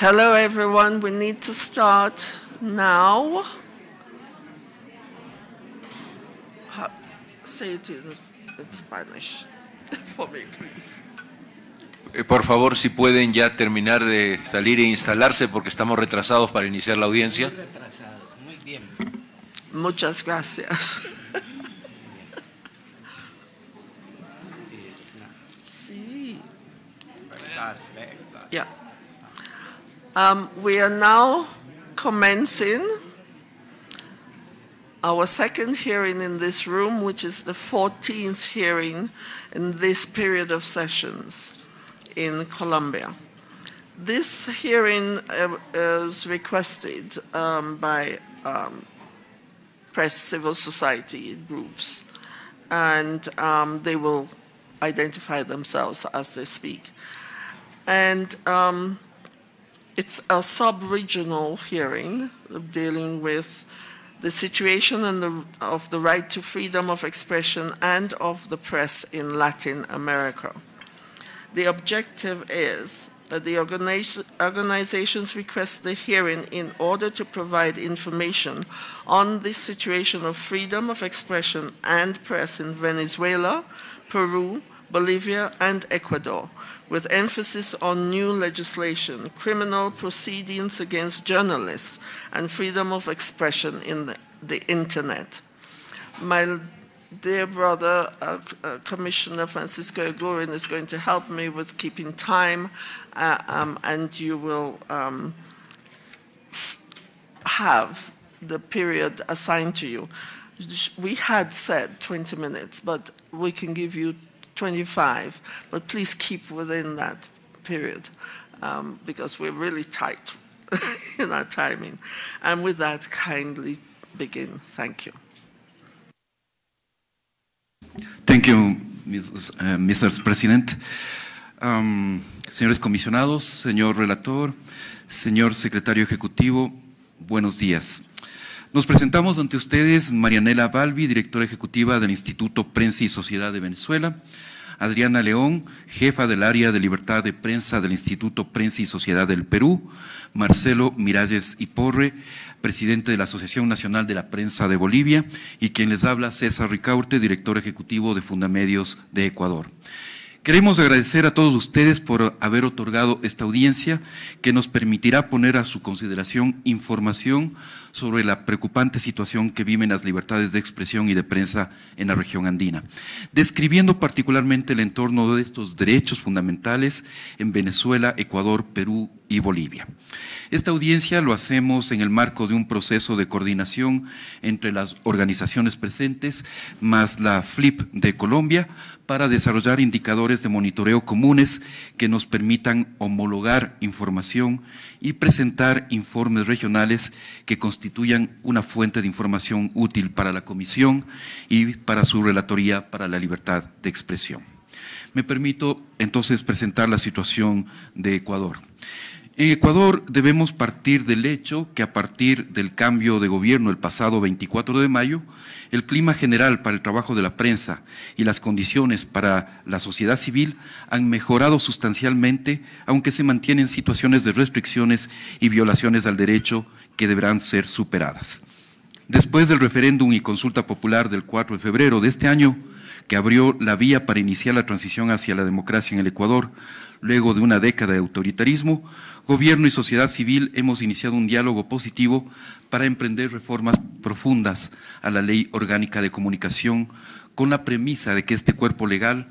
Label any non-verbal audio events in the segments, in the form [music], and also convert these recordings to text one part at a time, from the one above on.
Hello, everyone. We need to start now. say it in, Spanish [laughs] for me, please. Eh, por favor, si pueden ya terminar de salir e instalarse porque estamos retrasados para iniciar la audiencia. retrasados, muy bien. Muchas gracias. Sí. Yeah. Um, we are now commencing our second hearing in this room, which is the 14th hearing in this period of sessions in Colombia. This hearing uh, is requested um, by um, press civil society groups, and um, they will identify themselves as they speak. And um, it's a sub-regional hearing dealing with the situation and the, of the right to freedom of expression and of the press in Latin America. The objective is that the organizations request the hearing in order to provide information on the situation of freedom of expression and press in Venezuela, Peru, Bolivia, and Ecuador, with emphasis on new legislation, criminal proceedings against journalists, and freedom of expression in the, the internet. My dear brother, uh, uh, Commissioner Francisco Agurin is going to help me with keeping time, uh, um, and you will um, have the period assigned to you. We had said 20 minutes, but we can give you 25, but please keep within that period um, because we're really tight [laughs] in our timing. And with that, kindly begin. Thank you. Thank you, Mrs., uh, Mr. President. Um, señores comisionados, señor relator, señor secretario ejecutivo, buenos días. Nos presentamos ante ustedes Marianela Balbi, directora ejecutiva del Instituto Prensa y Sociedad de Venezuela, Adriana León, jefa del área de libertad de prensa del Instituto Prensa y Sociedad del Perú, Marcelo Miralles y Porre, presidente de la Asociación Nacional de la Prensa de Bolivia, y quien les habla César Ricaurte, director ejecutivo de Fundamedios de Ecuador. Queremos agradecer a todos ustedes por haber otorgado esta audiencia que nos permitirá poner a su consideración información sobre la preocupante situación que viven las libertades de expresión y de prensa en la región andina, describiendo particularmente el entorno de estos derechos fundamentales en Venezuela, Ecuador, Perú y Bolivia. Esta audiencia lo hacemos en el marco de un proceso de coordinación entre las organizaciones presentes más la FLIP de Colombia para desarrollar indicadores de monitoreo comunes que nos permitan homologar información y presentar informes regionales que constituyan una fuente de información útil para la Comisión y para su Relatoría para la Libertad de Expresión. Me permito entonces presentar la situación de Ecuador. En Ecuador debemos partir del hecho que a partir del cambio de gobierno el pasado 24 de mayo, el clima general para el trabajo de la prensa y las condiciones para la sociedad civil han mejorado sustancialmente, aunque se mantienen situaciones de restricciones y violaciones al derecho que deberán ser superadas. Después del referéndum y consulta popular del 4 de febrero de este año, que abrió la vía para iniciar la transición hacia la democracia en el Ecuador, luego de una década de autoritarismo, gobierno y sociedad civil hemos iniciado un diálogo positivo para emprender reformas profundas a la Ley Orgánica de Comunicación con la premisa de que este cuerpo legal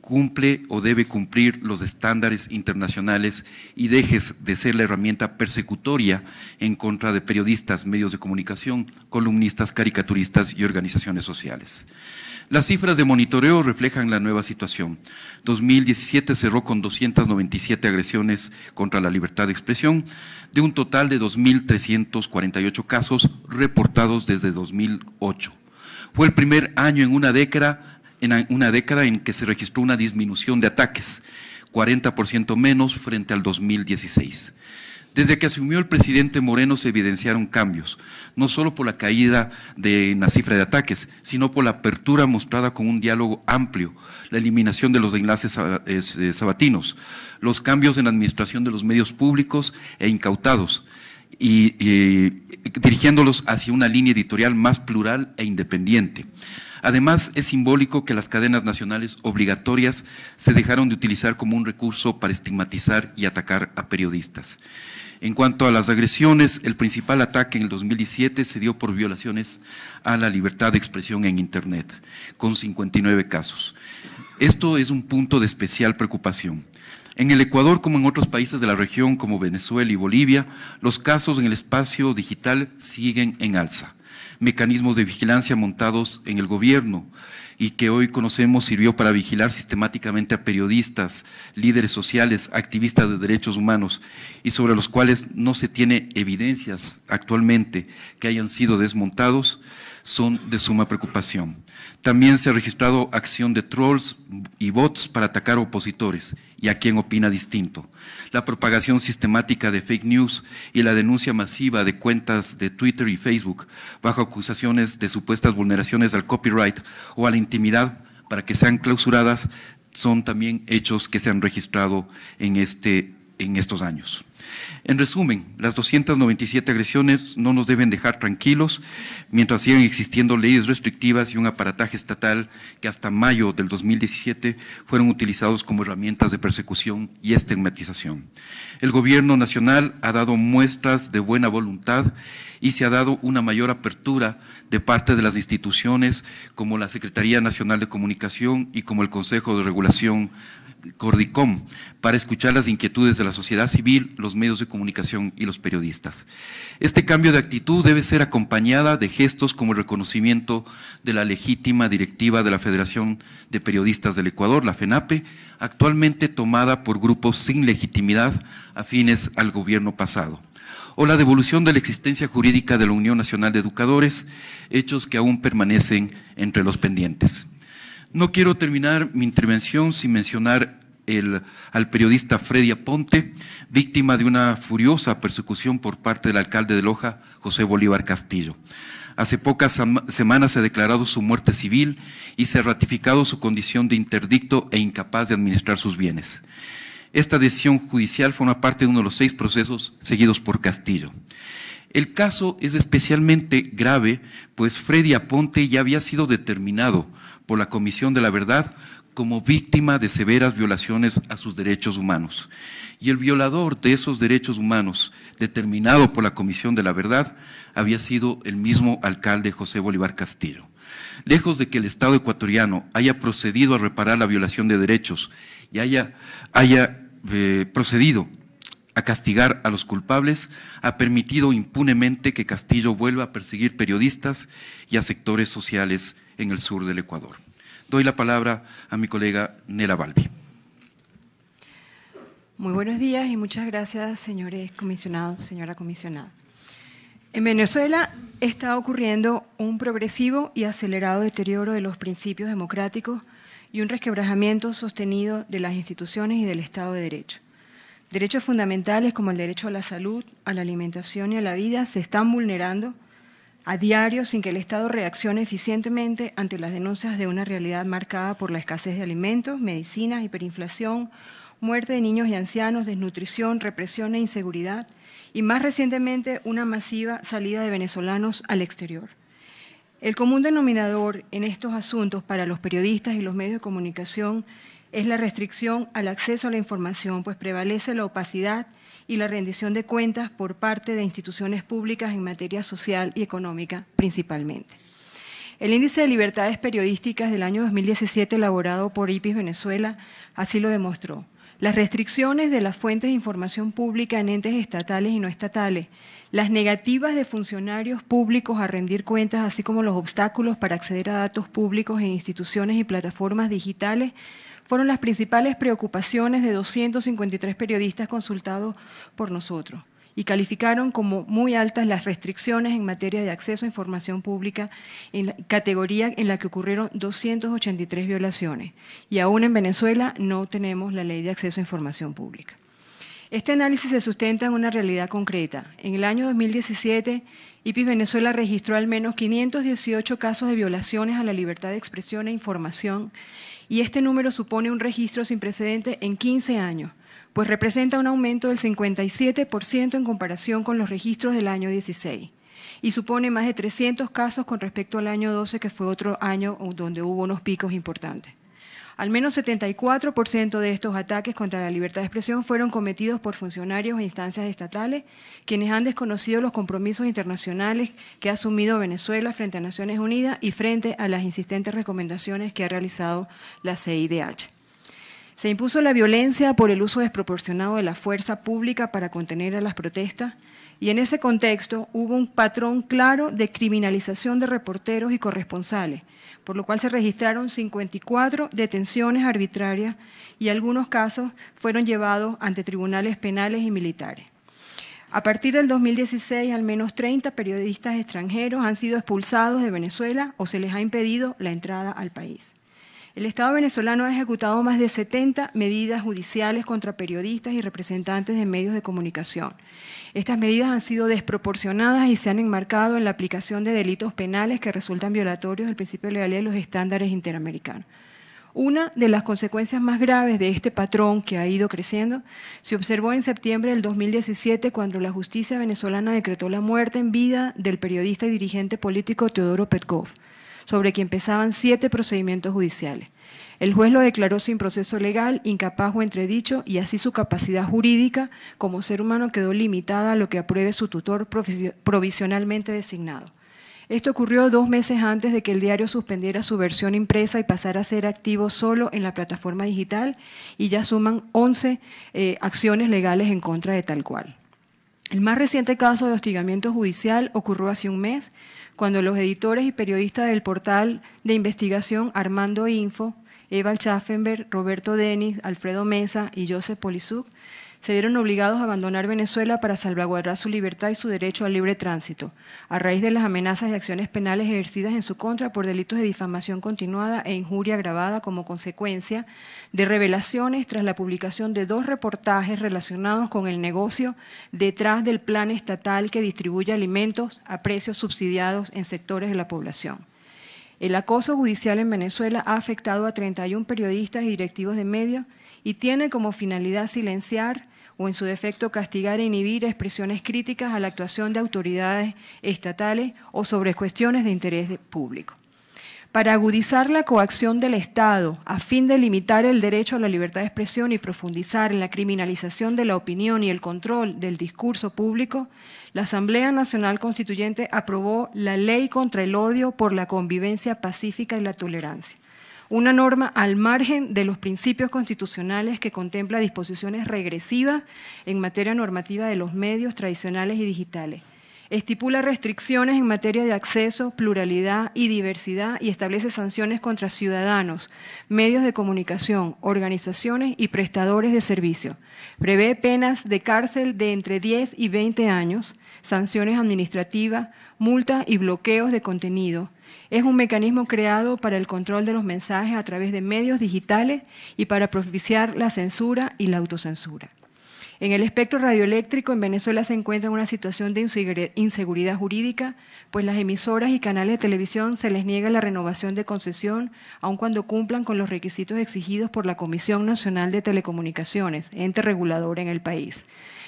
cumple o debe cumplir los estándares internacionales y dejes de ser la herramienta persecutoria en contra de periodistas, medios de comunicación, columnistas, caricaturistas y organizaciones sociales. Las cifras de monitoreo reflejan la nueva situación. 2017 cerró con 297 agresiones contra la libertad de expresión, de un total de 2.348 casos reportados desde 2008. Fue el primer año en una década en, que se registró una disminución de ataques, 40% menos frente al 2016. Desde que asumió el presidente Moreno se evidenciaron cambios, no solo por la caída de la cifra de ataques, sino por la apertura mostrada con un diálogo amplio, la eliminación de los enlaces eh, sabatinos, los cambios en la administración de los medios públicos e incautados, y, dirigiéndolos hacia una línea editorial más plural e independiente. Además, es simbólico que las cadenas nacionales obligatorias se dejaron de utilizar como un recurso para estigmatizar y atacar a periodistas. En cuanto a las agresiones, el principal ataque en el 2017 se dio por violaciones a la libertad de expresión en Internet, con 59 casos. Esto es un punto de especial preocupación. En el Ecuador, como en otros países de la región como Venezuela y Bolivia, los casos en el espacio digital siguen en alza. Mecanismos de vigilancia montados en el gobierno y que hoy conocemos sirvió para vigilar sistemáticamente a periodistas, líderes sociales, activistas de derechos humanos y sobre los cuales no se tiene evidencias actualmente que hayan sido desmontados, son de suma preocupación. También se ha registrado acción de trolls y bots para atacar opositores y a quien opina distinto. La propagación sistemática de fake news y la denuncia masiva de cuentas de Twitter y Facebook bajo acusaciones de supuestas vulneraciones al copyright o a la intimidad para que sean clausuradas son también hechos que se han registrado en, este, en estos años. En resumen, las 297 agresiones no nos deben dejar tranquilos mientras siguen existiendo leyes restrictivas y un aparataje estatal que hasta mayo del 2017 fueron utilizados como herramientas de persecución y estigmatización. El gobierno nacional ha dado muestras de buena voluntad y se ha dado una mayor apertura de parte de las instituciones como la Secretaría Nacional de Comunicación y como el Consejo de Regulación Cordicom para escuchar las inquietudes de la sociedad civil, los medios de comunicación y los periodistas. Este cambio de actitud debe ser acompañada de gestos como el reconocimiento de la legítima directiva de la Federación de Periodistas del Ecuador, la FENAPE, actualmente tomada por grupos sin legitimidad afines al gobierno pasado o la devolución de la existencia jurídica de la Unión Nacional de Educadores, hechos que aún permanecen entre los pendientes. No quiero terminar mi intervención sin mencionar al periodista Freddy Aponte, víctima de una furiosa persecución por parte del alcalde de Loja, José Bolívar Castillo. Hace pocas semanas se ha declarado su muerte civil y se ha ratificado su condición de interdicto e incapaz de administrar sus bienes. Esta decisión judicial forma parte de uno de los seis procesos seguidos por Castillo. El caso es especialmente grave, pues Freddy Aponte ya había sido determinado por la Comisión de la Verdad como víctima de severas violaciones a sus derechos humanos. Y el violador de esos derechos humanos, determinado por la Comisión de la Verdad, había sido el mismo alcalde José Bolívar Castillo. Lejos de que el Estado ecuatoriano haya procedido a reparar la violación de derechos y haya, haya eh, procedido a castigar a los culpables, ha permitido impunemente que Castillo vuelva a perseguir periodistas y a sectores sociales en el sur del Ecuador. Doy la palabra a mi colega Nela Balbi. Muy buenos días y muchas gracias, señores comisionados, señora comisionada. En Venezuela está ocurriendo un progresivo y acelerado deterioro de los principios democráticos y un resquebrajamiento sostenido de las instituciones y del Estado de Derecho. Derechos fundamentales como el derecho a la salud, a la alimentación y a la vida se están vulnerando a diario sin que el Estado reaccione eficientemente ante las denuncias de una realidad marcada por la escasez de alimentos, medicinas, hiperinflación, muerte de niños y ancianos, desnutrición, represión e inseguridad, y más recientemente una masiva salida de venezolanos al exterior. El común denominador en estos asuntos para los periodistas y los medios de comunicación es la restricción al acceso a la información, pues prevalece la opacidad y la rendición de cuentas por parte de instituciones públicas en materia social y económica principalmente. El índice de libertades periodísticas del año 2017 elaborado por IPIS Venezuela así lo demostró. Las restricciones de las fuentes de información pública en entes estatales y no estatales, las negativas de funcionarios públicos a rendir cuentas, así como los obstáculos para acceder a datos públicos en instituciones y plataformas digitales, fueron las principales preocupaciones de 253 periodistas consultados por nosotros y calificaron como muy altas las restricciones en materia de acceso a información pública en la categoría en la que ocurrieron 283 violaciones. Y aún en Venezuela no tenemos la ley de acceso a información pública. Este análisis se sustenta en una realidad concreta. En el año 2017, IPIS Venezuela registró al menos 518 casos de violaciones a la libertad de expresión e información y este número supone un registro sin precedente en 15 años, pues representa un aumento del 57% en comparación con los registros del año 16 y supone más de 300 casos con respecto al año 12, que fue otro año donde hubo unos picos importantes. Al menos 74% de estos ataques contra la libertad de expresión fueron cometidos por funcionarios e instancias estatales, quienes han desconocido los compromisos internacionales que ha asumido Venezuela frente a Naciones Unidas y frente a las insistentes recomendaciones que ha realizado la CIDH. Se impuso la violencia por el uso desproporcionado de la fuerza pública para contener a las protestas, y en ese contexto hubo un patrón claro de criminalización de reporteros y corresponsales, por lo cual se registraron 54 detenciones arbitrarias y algunos casos fueron llevados ante tribunales penales y militares. A partir del 2016, al menos 30 periodistas extranjeros han sido expulsados de Venezuela o se les ha impedido la entrada al país. El Estado venezolano ha ejecutado más de 70 medidas judiciales contra periodistas y representantes de medios de comunicación, estas medidas han sido desproporcionadas y se han enmarcado en la aplicación de delitos penales que resultan violatorios del principio de legalidad de los estándares interamericanos. Una de las consecuencias más graves de este patrón que ha ido creciendo se observó en septiembre del 2017 cuando la justicia venezolana decretó la muerte en vida del periodista y dirigente político Teodoro Petkov, sobre quien pesaban siete procedimientos judiciales. El juez lo declaró sin proceso legal, incapaz o entredicho, y así su capacidad jurídica como ser humano quedó limitada a lo que apruebe su tutor provisionalmente designado. Esto ocurrió dos meses antes de que el diario suspendiera su versión impresa y pasara a ser activo solo en la plataforma digital y ya suman 11 eh, acciones legales en contra de tal cual. El más reciente caso de hostigamiento judicial ocurrió hace un mes, cuando los editores y periodistas del portal de investigación Armando Info Eva Schaffenberg, Roberto Denis, Alfredo Mesa y Joseph Polizuk, se vieron obligados a abandonar Venezuela para salvaguardar su libertad y su derecho al libre tránsito, a raíz de las amenazas y acciones penales ejercidas en su contra por delitos de difamación continuada e injuria agravada como consecuencia de revelaciones tras la publicación de dos reportajes relacionados con el negocio detrás del plan estatal que distribuye alimentos a precios subsidiados en sectores de la población. El acoso judicial en Venezuela ha afectado a 31 periodistas y directivos de medios y tiene como finalidad silenciar o en su defecto castigar e inhibir expresiones críticas a la actuación de autoridades estatales o sobre cuestiones de interés público para agudizar la coacción del Estado a fin de limitar el derecho a la libertad de expresión y profundizar en la criminalización de la opinión y el control del discurso público, la Asamblea Nacional Constituyente aprobó la Ley contra el Odio por la Convivencia Pacífica y la Tolerancia una norma al margen de los principios constitucionales que contempla disposiciones regresivas en materia normativa de los medios tradicionales y digitales. Estipula restricciones en materia de acceso, pluralidad y diversidad y establece sanciones contra ciudadanos, medios de comunicación, organizaciones y prestadores de servicios. Prevé penas de cárcel de entre 10 y 20 años, sanciones administrativas, multas y bloqueos de contenido, es un mecanismo creado para el control de los mensajes a través de medios digitales y para propiciar la censura y la autocensura. En el espectro radioeléctrico, en Venezuela se encuentra en una situación de inseguridad jurídica, pues las emisoras y canales de televisión se les niega la renovación de concesión, aun cuando cumplan con los requisitos exigidos por la Comisión Nacional de Telecomunicaciones, ente regulador en el país.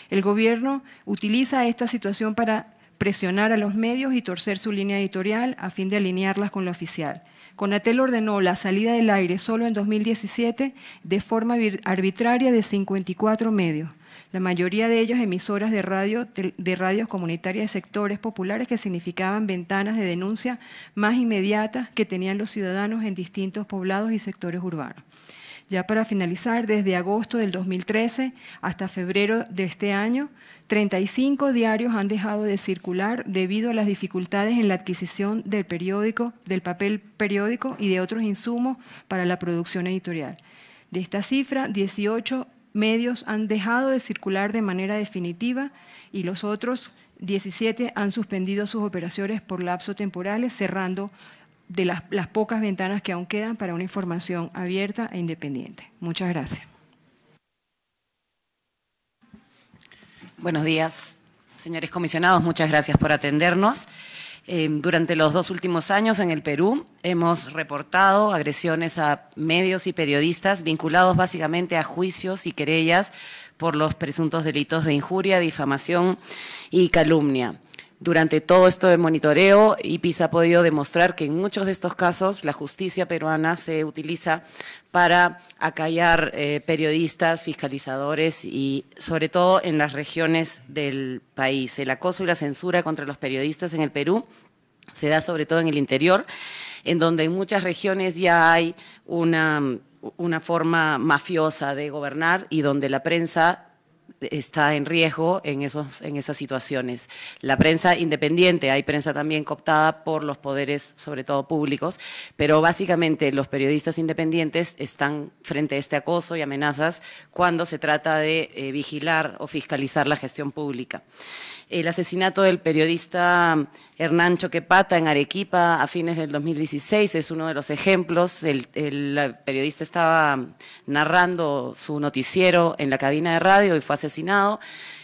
El gobierno utiliza esta situación para presionar a los medios y torcer su línea editorial a fin de alinearlas con lo oficial. Conatel ordenó la salida del aire solo en 2017 de forma arbitraria de 54 medios la mayoría de ellos emisoras de radio, de radios comunitarias de sectores populares que significaban ventanas de denuncia más inmediatas que tenían los ciudadanos en distintos poblados y sectores urbanos. Ya para finalizar, desde agosto del 2013 hasta febrero de este año, 35 diarios han dejado de circular debido a las dificultades en la adquisición del periódico, del papel periódico y de otros insumos para la producción editorial. De esta cifra, 18 medios han dejado de circular de manera definitiva y los otros 17 han suspendido sus operaciones por lapso temporales, cerrando de las, las, pocas ventanas que aún quedan para una información abierta e independiente. Muchas gracias. Buenos días, señores comisionados. Muchas gracias por atendernos. Eh, durante los dos últimos años en el Perú hemos reportado agresiones a medios y periodistas vinculados básicamente a juicios y querellas por los presuntos delitos de injuria, difamación y calumnia. Durante todo esto de monitoreo, IPIS ha podido demostrar que en muchos de estos casos la justicia peruana se utiliza para acallar eh, periodistas, fiscalizadores y sobre todo en las regiones del país. El acoso y la censura contra los periodistas en el Perú se da sobre todo en el interior, en donde en muchas regiones ya hay una, una forma mafiosa de gobernar y donde la prensa está en riesgo en, esos, en esas situaciones. La prensa independiente, hay prensa también cooptada por los poderes, sobre todo públicos, pero básicamente los periodistas independientes están frente a este acoso y amenazas cuando se trata de eh, vigilar o fiscalizar la gestión pública. El asesinato del periodista Hernán Choquepata en Arequipa a fines del 2016, es uno de los ejemplos. El, periodista estaba narrando su noticiero en la cabina de radio y fue asesinado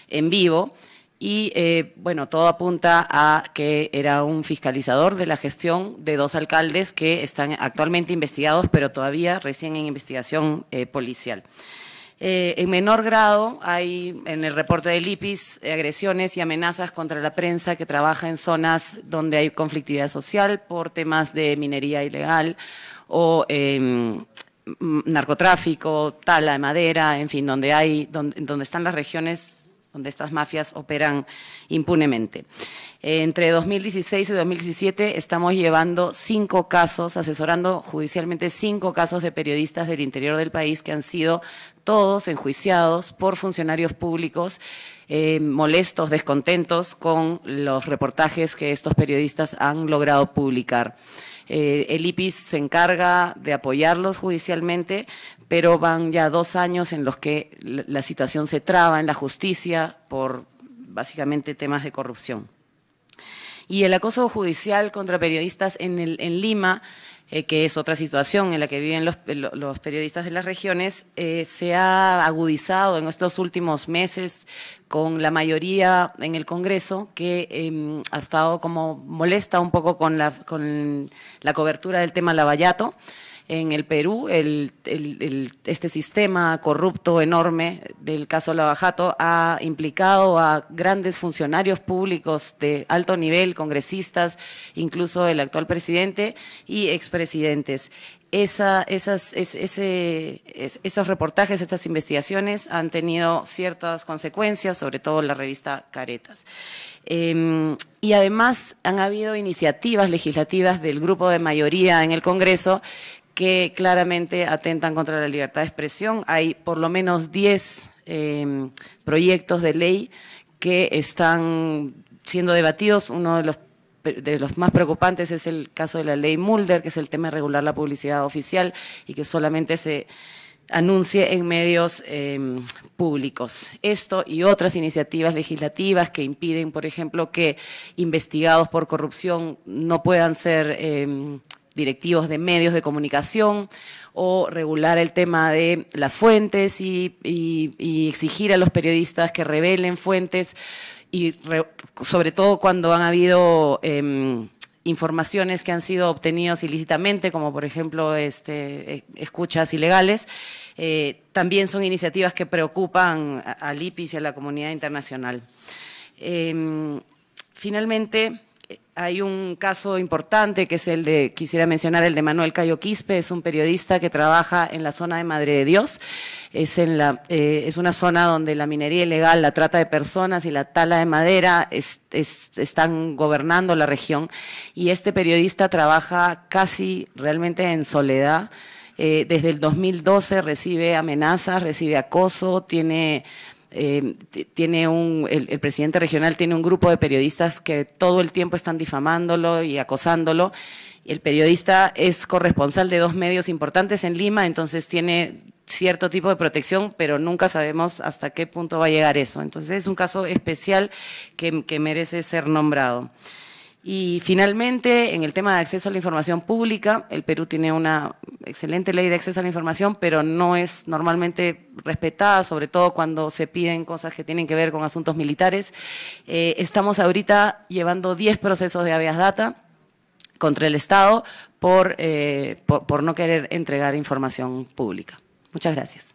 en vivo. Y eh, bueno, todo apunta a que era un fiscalizador de la gestión de dos alcaldes que están actualmente investigados, pero todavía recién en investigación eh, policial. Eh, en menor grado hay en el reporte del IPIS eh, agresiones y amenazas contra la prensa que trabaja en zonas donde hay conflictividad social por temas de minería ilegal o em, narcotráfico, tala de madera, en fin, donde hay, donde están las regiones donde estas mafias operan impunemente. Eh, entre 2016 y 2017 estamos llevando cinco casos, asesorando judicialmente cinco casos de periodistas del interior del país que han sido todos enjuiciados por funcionarios públicos eh, molestos, descontentos con los reportajes que estos periodistas han logrado publicar. Eh, el IPIS se encarga de apoyarlos judicialmente, pero van ya dos años en los que la situación se traba en la justicia por básicamente temas de corrupción y el acoso judicial contra periodistas en, el, en Lima, eh, que es otra situación en la que viven los, eh, periodistas de las regiones, eh, se ha agudizado en estos últimos meses con la mayoría en el Congreso, que em, ha estado como molesta un poco con la cobertura del tema Lavallato en el Perú, este sistema corrupto enorme del caso Lavajato ha implicado a grandes funcionarios públicos de alto nivel, congresistas, incluso el actual presidente y expresidentes. esos reportajes, estas investigaciones han tenido ciertas consecuencias, sobre todo en la revista Caretas. Em, y además han habido iniciativas legislativas del grupo de mayoría en el Congreso que claramente atentan contra la libertad de expresión. Hay por lo menos 10 em, proyectos de ley que están siendo debatidos. Uno de los de los más preocupantes es el caso de la ley Mulder, que es el tema de regular la publicidad oficial y que solamente se anuncie en medios em, públicos. Esto y otras iniciativas legislativas que impiden, por ejemplo, que investigados por corrupción no puedan ser em, directivos de medios de comunicación o regular el tema de las fuentes y, exigir a los periodistas que revelen fuentes y sobre todo cuando han habido em, informaciones que han sido obtenidas ilícitamente, como por ejemplo este, e, escuchas ilegales, eh, también son iniciativas que preocupan al IPIS y a la comunidad internacional. Em, finalmente, hay un caso importante que es el de, quisiera mencionar, el de Manuel Cayo Quispe, es un periodista que trabaja en la zona de Madre de Dios, es, en la, eh, es una zona donde la minería ilegal, la trata de personas y la tala de madera están gobernando la región y este periodista trabaja casi realmente en soledad, eh, desde el 2012 recibe amenazas, recibe acoso, tiene eh, tiene un, el, presidente regional tiene un grupo de periodistas que todo el tiempo están difamándolo y acosándolo. El periodista es corresponsal de dos medios importantes en Lima, entonces tiene cierto tipo de protección, pero nunca sabemos hasta qué punto va a llegar eso. Entonces es un caso especial que merece ser nombrado. Y finalmente, en el tema de acceso a la información pública, el Perú tiene una excelente ley de acceso a la información, pero no es normalmente respetada, sobre todo cuando se piden cosas que tienen que ver con asuntos militares. Eh, estamos ahorita llevando 10 procesos de habeas data contra el Estado eh, por, por, no querer entregar información pública. Muchas gracias.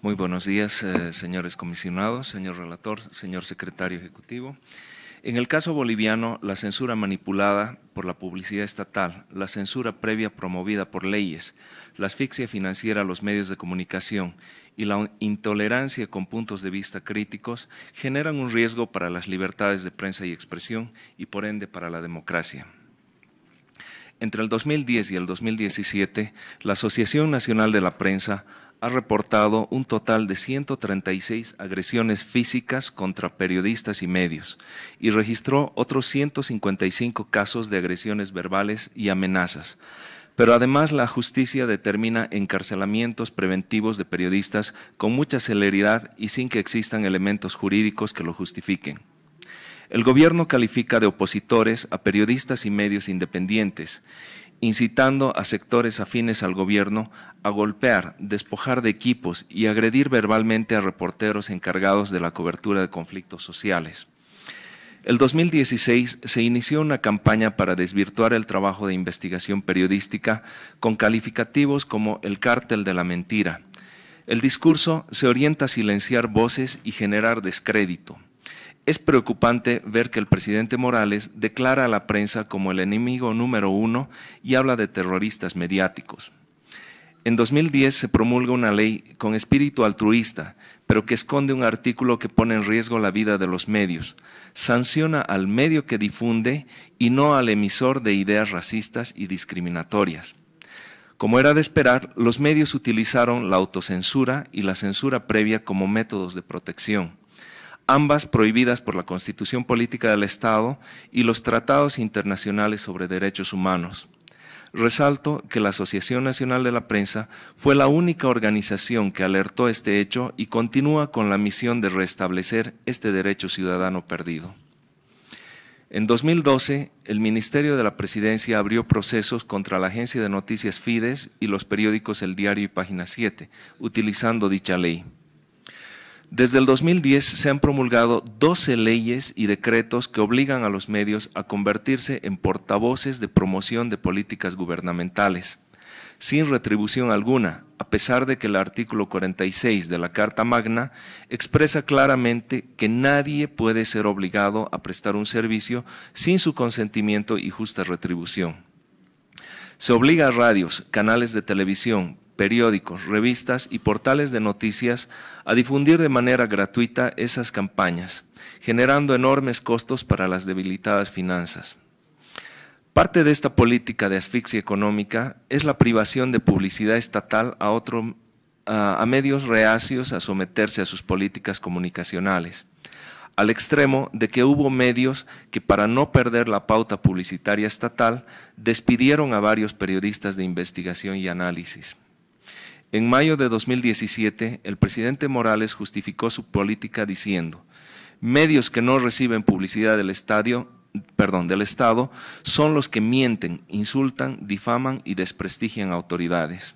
Muy buenos días, eh, señores comisionados, señor relator, señor secretario ejecutivo. En el caso boliviano, la censura manipulada por la publicidad estatal, la censura previa promovida por leyes, la asfixia financiera a los medios de comunicación y la intolerancia con puntos de vista críticos generan un riesgo para las libertades de prensa y expresión y por ende para la democracia. Entre el 2010 y el 2017, la Asociación Nacional de la Prensa ha reportado un total de 136 agresiones físicas contra periodistas y medios y registró otros 155 casos de agresiones verbales y amenazas. Pero además la justicia determina encarcelamientos preventivos de periodistas con mucha celeridad y sin que existan elementos jurídicos que lo justifiquen. El gobierno califica de opositores a periodistas y medios independientes incitando a sectores afines al gobierno a golpear, despojar de equipos y agredir verbalmente a reporteros encargados de la cobertura de conflictos sociales. El 2016 se inició una campaña para desvirtuar el trabajo de investigación periodística con calificativos como el cártel de la mentira. El discurso se orienta a silenciar voces y generar descrédito. Es preocupante ver que el presidente Morales declara a la prensa como el enemigo número uno y habla de terroristas mediáticos. En 2010 se promulga una ley con espíritu altruista, pero que esconde un artículo que pone en riesgo la vida de los medios. Sanciona al medio que difunde y no al emisor de ideas racistas y discriminatorias. Como era de esperar, los medios utilizaron la autocensura y la censura previa como métodos de protección ambas prohibidas por la Constitución Política del Estado y los tratados internacionales sobre derechos humanos. Resalto que la Asociación Nacional de la Prensa fue la única organización que alertó este hecho y continúa con la misión de restablecer este derecho ciudadano perdido. En 2012, el Ministerio de la Presidencia abrió procesos contra la agencia de noticias Fides y los periódicos El Diario y Página 7, utilizando dicha ley. Desde el 2010 se han promulgado 12 leyes y decretos que obligan a los medios a convertirse en portavoces de promoción de políticas gubernamentales, sin retribución alguna, a pesar de que el artículo 46 de la Carta Magna expresa claramente que nadie puede ser obligado a prestar un servicio sin su consentimiento y justa retribución. Se obliga a radios, canales de televisión, periódicos, revistas y portales de noticias a difundir de manera gratuita esas campañas, generando enormes costos para las debilitadas finanzas. Parte de esta política de asfixia económica es la privación de publicidad estatal a, otro, medios reacios a someterse a sus políticas comunicacionales, al extremo de que hubo medios que para no perder la pauta publicitaria estatal despidieron a varios periodistas de investigación y análisis. En mayo de 2017, el presidente Morales justificó su política diciendo, medios que no reciben publicidad del estadio, perdón, del Estado, son los que mienten, insultan, difaman y desprestigian autoridades.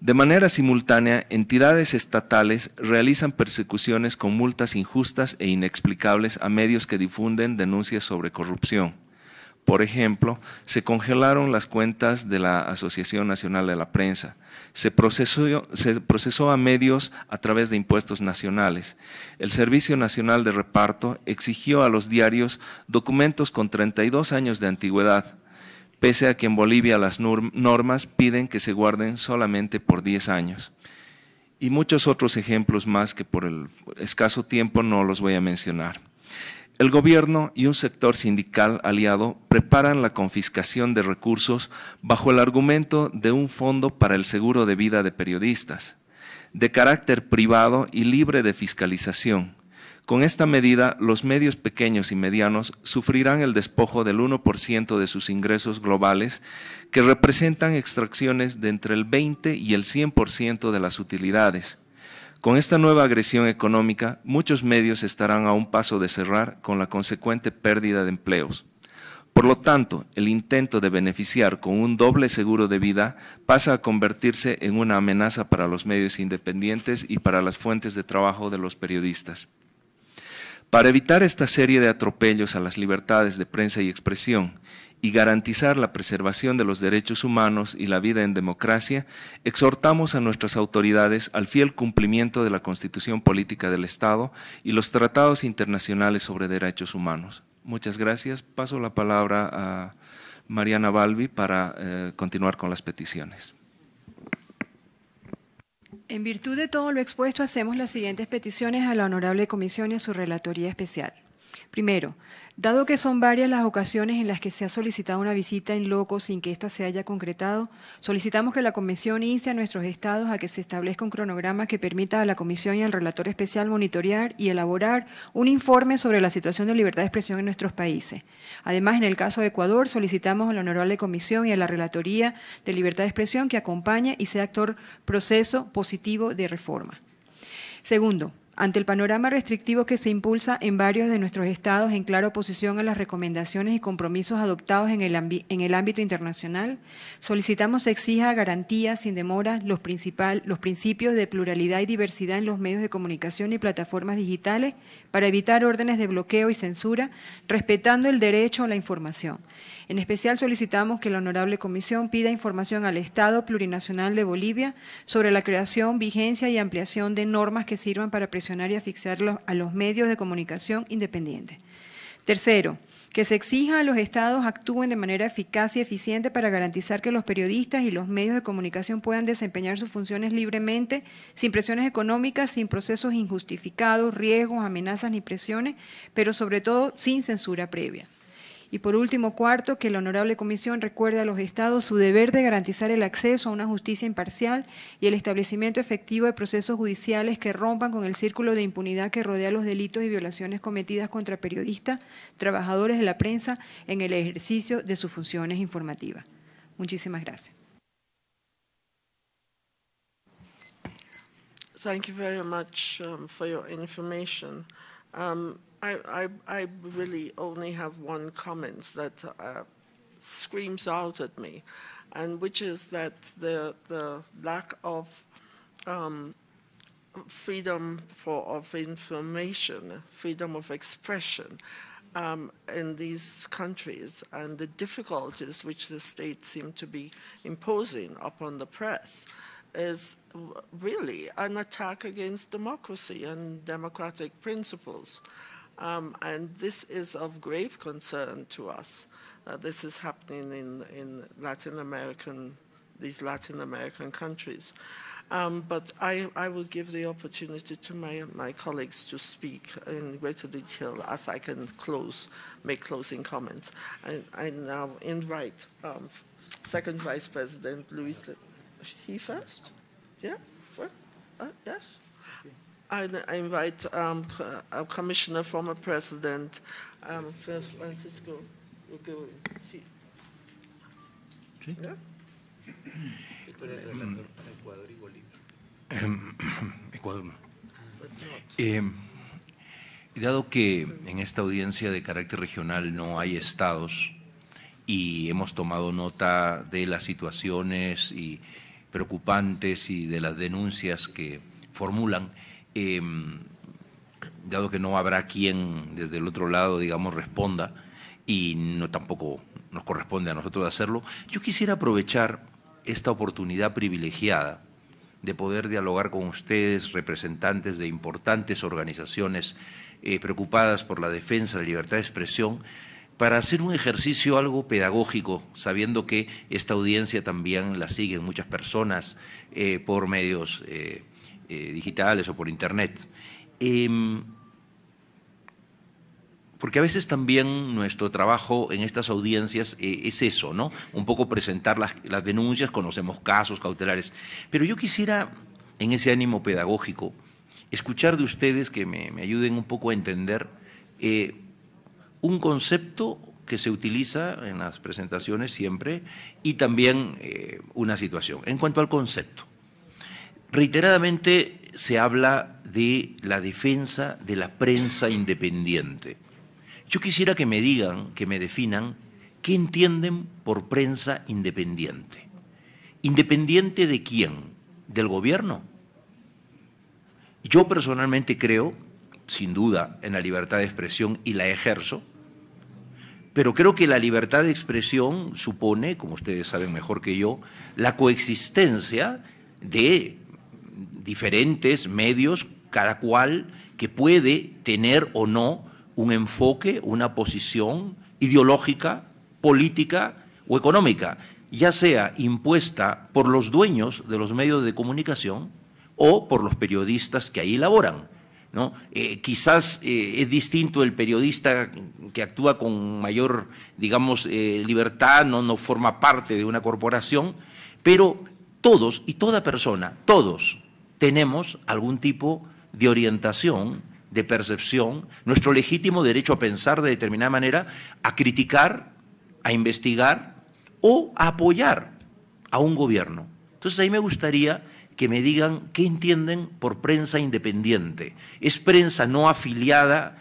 De manera simultánea, entidades estatales realizan persecuciones con multas injustas e inexplicables a medios que difunden denuncias sobre corrupción. Por ejemplo, se congelaron las cuentas de la Asociación Nacional de la Prensa, se procesó, a medios a través de impuestos nacionales. El Servicio Nacional de Reparto exigió a los diarios documentos con 32 años de antigüedad, pese a que en Bolivia las normas piden que se guarden solamente por 10 años. Y muchos otros ejemplos más que por el escaso tiempo no los voy a mencionar. El gobierno y un sector sindical aliado preparan la confiscación de recursos bajo el argumento de un fondo para el seguro de vida de periodistas, de carácter privado y libre de fiscalización. Con esta medida, los medios pequeños y medianos sufrirán el despojo del 1% de sus ingresos globales, que representan extracciones de entre el 20 y el 100% de las utilidades con esta nueva agresión económica, muchos medios estarán a un paso de cerrar con la consecuente pérdida de empleos. Por lo tanto, el intento de beneficiar con un doble seguro de vida pasa a convertirse en una amenaza para los medios independientes y para las fuentes de trabajo de los periodistas. Para evitar esta serie de atropellos a las libertades de prensa y expresión, y garantizar la preservación de los derechos humanos y la vida en democracia, exhortamos a nuestras autoridades al fiel cumplimiento de la Constitución Política del Estado y los tratados internacionales sobre derechos humanos. Muchas gracias. Paso la palabra a Mariana Balbi para eh, continuar con las peticiones. En virtud de todo lo expuesto, hacemos las siguientes peticiones a la Honorable Comisión y a su Relatoría Especial. Primero, Dado que son varias las ocasiones en las que se ha solicitado una visita en loco sin que ésta se haya concretado, solicitamos que la Comisión inste a nuestros estados a que se establezca un cronograma que permita a la Comisión y al relator especial monitorear y elaborar un informe sobre la situación de libertad de expresión en nuestros países. Además, en el caso de Ecuador, solicitamos a la Honorable Comisión y a la Relatoría de Libertad de Expresión que acompañe y sea actor proceso positivo de reforma. Segundo, ante el panorama restrictivo que se impulsa en varios de nuestros estados en clara oposición a las recomendaciones y compromisos adoptados en el, ámbito internacional, solicitamos se exija garantías sin demora los principios de pluralidad y diversidad en los medios de comunicación y plataformas digitales para evitar órdenes de bloqueo y censura, respetando el derecho a la información en especial solicitamos que la Honorable Comisión pida información al Estado Plurinacional de Bolivia sobre la creación, vigencia y ampliación de normas que sirvan para presionar y asfixiar a los medios de comunicación independientes. Tercero, que se exija a los estados actúen de manera eficaz y eficiente para garantizar que los periodistas y los medios de comunicación puedan desempeñar sus funciones libremente, sin presiones económicas, sin procesos injustificados, riesgos, amenazas ni presiones, pero sobre todo sin censura previa. Y por último, cuarto, que la Honorable Comisión recuerde a los Estados su deber de garantizar el acceso a una justicia imparcial y el establecimiento efectivo de procesos judiciales que rompan con el círculo de impunidad que rodea los delitos y violaciones cometidas contra periodistas, trabajadores de la prensa, en el ejercicio de sus funciones informativas. Muchísimas gracias. Thank you very much um, for um, I, I, I really only have one comment that uh, screams out at me, and which is that the, the lack of um, freedom for, of information, freedom of expression um, in these countries, and the difficulties which the state seems to be imposing upon the press is really an attack against democracy and democratic principles. Um, and this is of grave concern to us. Uh, this is happening in, in Latin American, these Latin American countries. Um, but I, I, will give the opportunity to my, my colleagues to speak in greater detail as I can close, make closing comments. I, I now invite um, Second Vice President Luis, he first? Yeah? Uh, yes? I, I invite um, Commissioner, former President um, Francisco. Ecuador em, [coughs] em, dado que en esta audiencia de carácter regional no hay estados y hemos tomado nota de las situaciones y preocupantes y de las denuncias que formulan, Em, dado que no habrá quien desde el otro lado, digamos, responda y no tampoco nos corresponde a nosotros hacerlo, yo quisiera aprovechar esta oportunidad privilegiada de poder dialogar con ustedes, representantes de importantes organizaciones eh, preocupadas por la defensa de la libertad de expresión, para hacer un ejercicio algo pedagógico, sabiendo que esta audiencia también la siguen muchas personas eh, por medios eh, eh, digitales o por internet. Em, porque a veces también nuestro trabajo en estas audiencias eh, es eso, ¿no? Un poco presentar las, denuncias, conocemos casos cautelares. Pero yo quisiera, en ese ánimo pedagógico, escuchar de ustedes que me, ayuden un poco a entender eh, un concepto que se utiliza en las presentaciones siempre y también una situación. En cuanto al concepto, Reiteradamente se habla de la defensa de la prensa independiente. Yo quisiera que me digan, que me definan, ¿qué entienden por prensa independiente? ¿Independiente de quién? ¿Del gobierno? Yo personalmente creo, sin duda, en la libertad de expresión y la ejerzo, pero creo que la libertad de expresión supone, como ustedes saben mejor que yo, la coexistencia de diferentes medios, cada cual que puede tener o no un enfoque, una posición ideológica, política o económica, ya sea impuesta por los dueños de los medios de comunicación o por los periodistas que ahí laboran. ¿no? Eh, quizás eh, es distinto el periodista que actúa con mayor, digamos, eh, libertad, no forma parte de una corporación, pero todos y toda persona, todos, tenemos algún tipo de orientación, de percepción, nuestro legítimo derecho a pensar de determinada manera, a criticar, a investigar o a apoyar a un gobierno. Entonces ahí me gustaría que me digan qué entienden por prensa independiente. ¿Es prensa no afiliada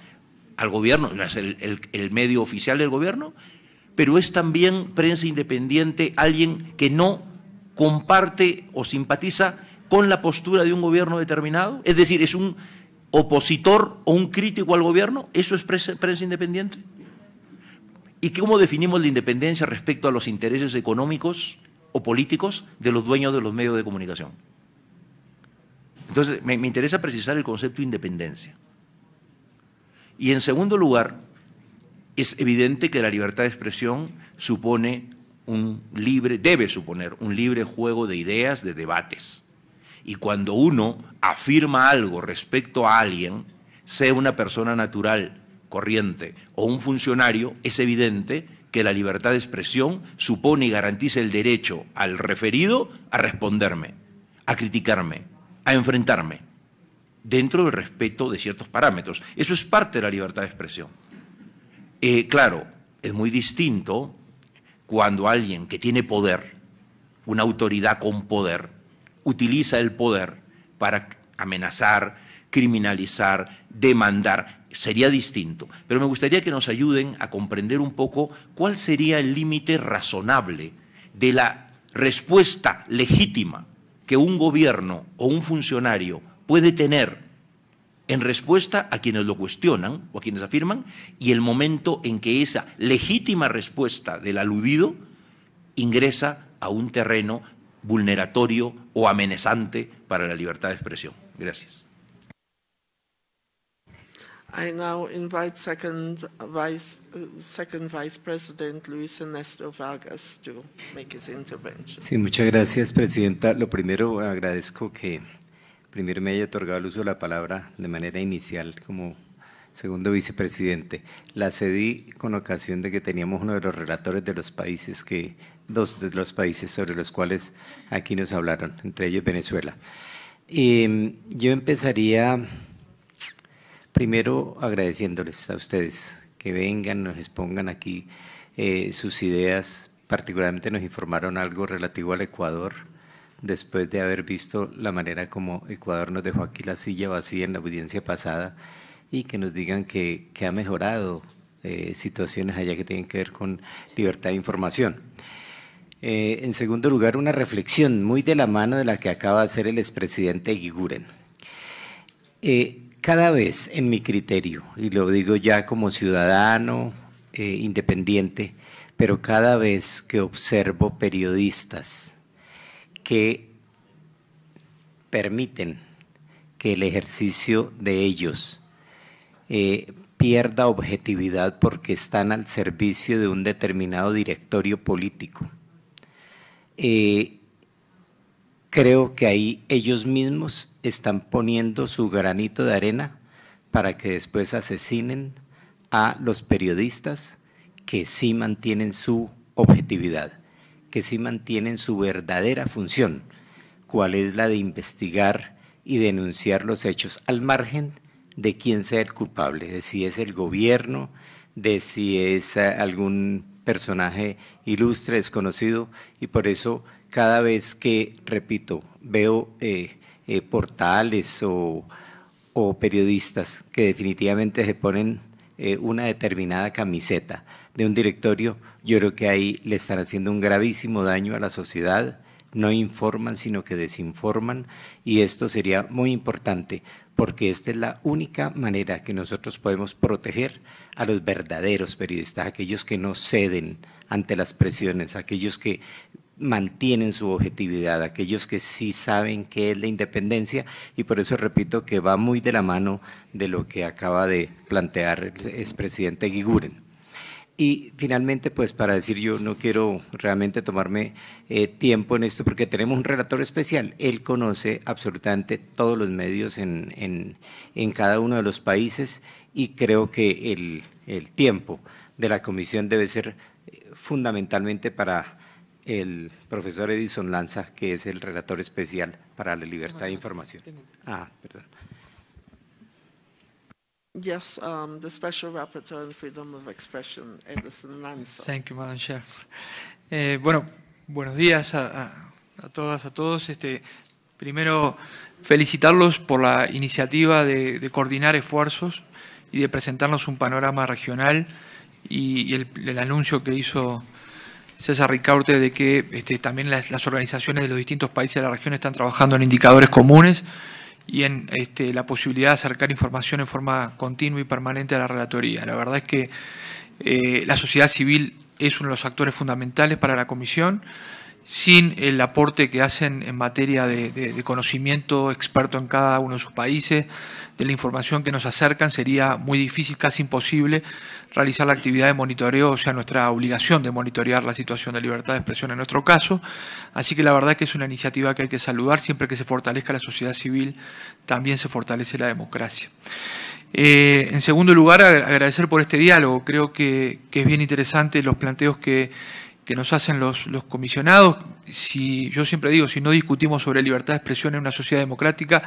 al gobierno, es el, el medio oficial del gobierno? Pero es también prensa independiente alguien que no comparte o simpatiza con la postura de un gobierno determinado? Es decir, ¿es un opositor o un crítico al gobierno? ¿Eso es prensa, independiente? ¿Y cómo definimos la independencia respecto a los intereses económicos o políticos de los dueños de los medios de comunicación? Entonces, me, me interesa precisar el concepto de independencia. Y en segundo lugar, es evidente que la libertad de expresión supone un libre, debe suponer un libre juego de ideas, de debates. Y cuando uno afirma algo respecto a alguien, sea una persona natural, corriente o un funcionario, es evidente que la libertad de expresión supone y garantiza el derecho al referido a responderme, a criticarme, a enfrentarme, dentro del respeto de ciertos parámetros. Eso es parte de la libertad de expresión. Eh, claro, es muy distinto cuando alguien que tiene poder, una autoridad con poder, utiliza el poder para amenazar, criminalizar, demandar. Sería distinto. Pero me gustaría que nos ayuden a comprender un poco cuál sería el límite razonable de la respuesta legítima que un gobierno o un funcionario puede tener en respuesta a quienes lo cuestionan o a quienes afirman y el momento en que esa legítima respuesta del aludido ingresa a un terreno vulneratorio o amenazante para la libertad de expresión. Gracias. I now invite Second Vice, Luis Ernesto Vargas to make his intervention. Sí, muchas gracias, Presidenta. Lo primero agradezco que primero me haya otorgado el uso de la palabra de manera inicial como segundo vicepresidente. La cedí con ocasión de que teníamos uno de los relatores de los países que dos de los países sobre los cuales aquí nos hablaron, entre ellos Venezuela. Mm, yo empezaría primero agradeciéndoles a ustedes que vengan, nos expongan aquí eh, sus ideas, particularmente nos informaron algo relativo al Ecuador, después de haber visto la manera como Ecuador nos dejó aquí la silla vacía en la audiencia pasada y que nos digan que, ha mejorado eh, situaciones allá que tienen que ver con libertad de información. Eh, en segundo lugar, una reflexión muy de la mano de la que acaba de hacer el expresidente Giguren. Eh, cada vez, en mi criterio, y lo digo ya como ciudadano eh, independiente, pero cada vez que observo periodistas que permiten que el ejercicio de ellos pierda objetividad porque están al servicio de un determinado directorio político eh, creo que ahí ellos mismos están poniendo su granito de arena para que después asesinen a los periodistas que sí mantienen su objetividad, que sí mantienen su verdadera función, cuál es la de investigar y denunciar los hechos al margen de quién sea el culpable, de si es el gobierno, de si es eh, algún personaje ilustre, desconocido, y por eso cada vez que, repito, veo eh, eh, portales o, periodistas que definitivamente se ponen eh, una determinada camiseta de un directorio, yo creo que ahí le están haciendo un gravísimo daño a la sociedad, no informan, sino que desinforman, y esto sería muy importante, porque esta es la única manera que nosotros podemos proteger a los verdaderos periodistas, aquellos que no ceden ante las presiones, aquellos que mantienen su objetividad, aquellos que sí saben qué es la independencia y por eso repito que va muy de la mano de lo que acaba de plantear el expresidente Giguren. Y finalmente, pues para decir yo no quiero realmente tomarme eh, tiempo en esto porque tenemos un relator especial. Él conoce absolutamente todos los medios en, cada uno de los países y creo que el, el tiempo de la comisión debe ser eh, fundamentalmente para el profesor Edison Lanza, que es el relator especial para la libertad de información. Ah, perdón. Yes, um, the Special Rapporteur on Freedom of Expression, Edison Thank you, Madam eh, bueno, buenos días a, todas, a todos. Este, primero, felicitarlos por la iniciativa de, coordinar esfuerzos y de presentarnos un panorama regional y, el, anuncio que hizo César Ricaurte de que este, también las organizaciones de los distintos países de la región están trabajando en indicadores comunes y en este, la posibilidad de acercar información en forma continua y permanente a la relatoría. La verdad es que eh, la sociedad civil es uno de los actores fundamentales para la comisión sin el aporte que hacen en materia de, conocimiento experto en cada uno de sus países, de la información que nos acercan, sería muy difícil, casi imposible, realizar la actividad de monitoreo, o sea, nuestra obligación de monitorear la situación de libertad de expresión en nuestro caso. Así que la verdad que es una iniciativa que hay que saludar, siempre que se fortalezca la sociedad civil, también se fortalece la democracia. Eh, en segundo lugar, agradecer por este diálogo. Creo que es bien interesante los planteos que que nos hacen los, comisionados, si, yo siempre digo, si no discutimos sobre libertad de expresión en una sociedad democrática,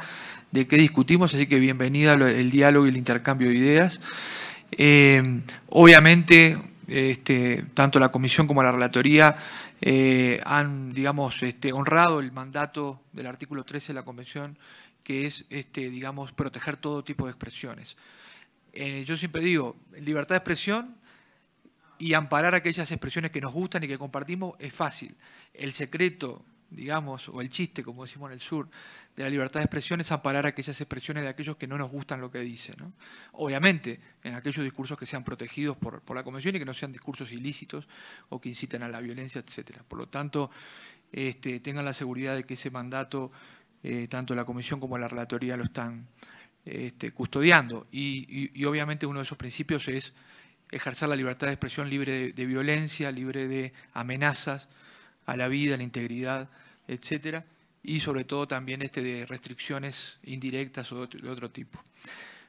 ¿de qué discutimos? Así que bienvenida el diálogo y el intercambio de ideas. Eh, obviamente, este, tanto la comisión como la relatoría eh, han, digamos, este, honrado el mandato del artículo 13 de la Convención, que es, este, digamos, proteger todo tipo de expresiones. Eh, yo siempre digo, libertad de expresión y amparar aquellas expresiones que nos gustan y que compartimos es fácil. El secreto, digamos, o el chiste, como decimos en el sur, de la libertad de expresión es amparar aquellas expresiones de aquellos que no nos gustan lo que dicen. Obviamente, en aquellos discursos que sean protegidos por, la Comisión y que no sean discursos ilícitos o que inciten a la violencia, etc. Por lo tanto, este, tengan la seguridad de que ese mandato, eh, tanto la Comisión como la Relatoría lo están este, custodiando. y obviamente uno de esos principios es ejercer la libertad de expresión libre de, violencia, libre de amenazas a la vida, a la integridad, etc. y sobre todo también este de restricciones indirectas o de otro tipo.